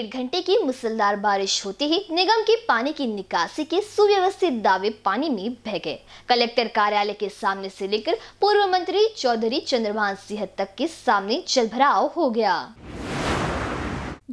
डेढ़ घंटे की मुसलदार बारिश होते ही निगम की पानी की निकासी के सुव्यवस्थित दावे पानी में बह गए कलेक्टर कार्यालय के सामने से लेकर पूर्व मंत्री चौधरी चंद्रभान सिंह तक के सामने जलभराव हो गया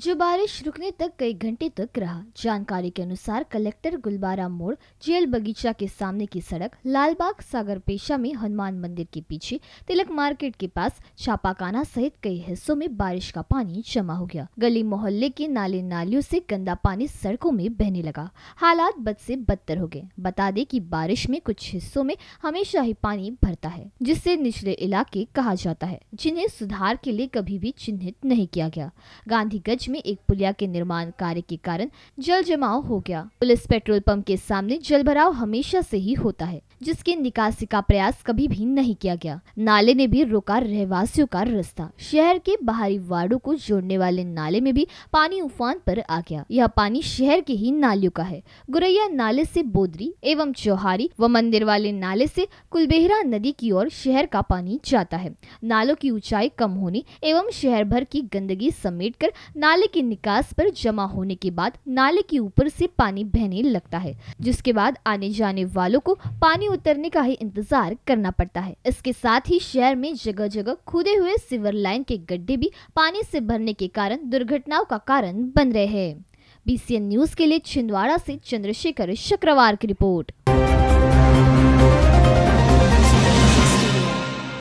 जो बारिश रुकने तक कई घंटे तक रहा जानकारी के अनुसार कलेक्टर गुलबारा मोड़ जेल बगीचा के सामने की सड़क लालबाग सागर पेशा में हनुमान मंदिर के पीछे तिलक मार्केट के पास छापाकाना सहित कई हिस्सों में बारिश का पानी जमा हो गया गली मोहल्ले के नाले नालियों से गंदा पानी सड़कों में बहने लगा हालात बद से बदतर हो गए बता दे की बारिश में कुछ हिस्सों में हमेशा ही पानी भरता है जिससे निचले इलाके कहा जाता है जिन्हें सुधार के लिए कभी भी चिन्हित नहीं किया गया गांधीगंज में एक पुलिया के निर्माण कार्य के कारण जल जमाव हो गया पुलिस पेट्रोल पंप के सामने जल भराव हमेशा से ही होता है जिसके निकासी का प्रयास कभी भी नहीं किया गया नाले ने भी रोका रहवासियों का रास्ता शहर के बाहरी वार्डो को जोड़ने वाले नाले में भी पानी उफान पर आ गया यह पानी शहर के ही नालियों का है गुरैया नाले से बोदरी एवं चौहारी व मंदिर वाले नाले से कुलबेहरा नदी की ओर शहर का पानी जाता है नालों की ऊंचाई कम होने एवं शहर भर की गंदगी समेट कर नाले नाले के निकास पर जमा होने के बाद नाले के ऊपर से पानी बहने लगता है जिसके बाद आने जाने वालों को पानी उतरने का ही इंतजार करना पड़ता है इसके साथ ही शहर में जगह जगह खुदे हुए सिवर लाइन के गड्ढे भी पानी से भरने के कारण दुर्घटनाओं का कारण बन रहे हैं बी न्यूज के लिए छिंदवाड़ा से चंद्रशेखर शुक्रवार की रिपोर्ट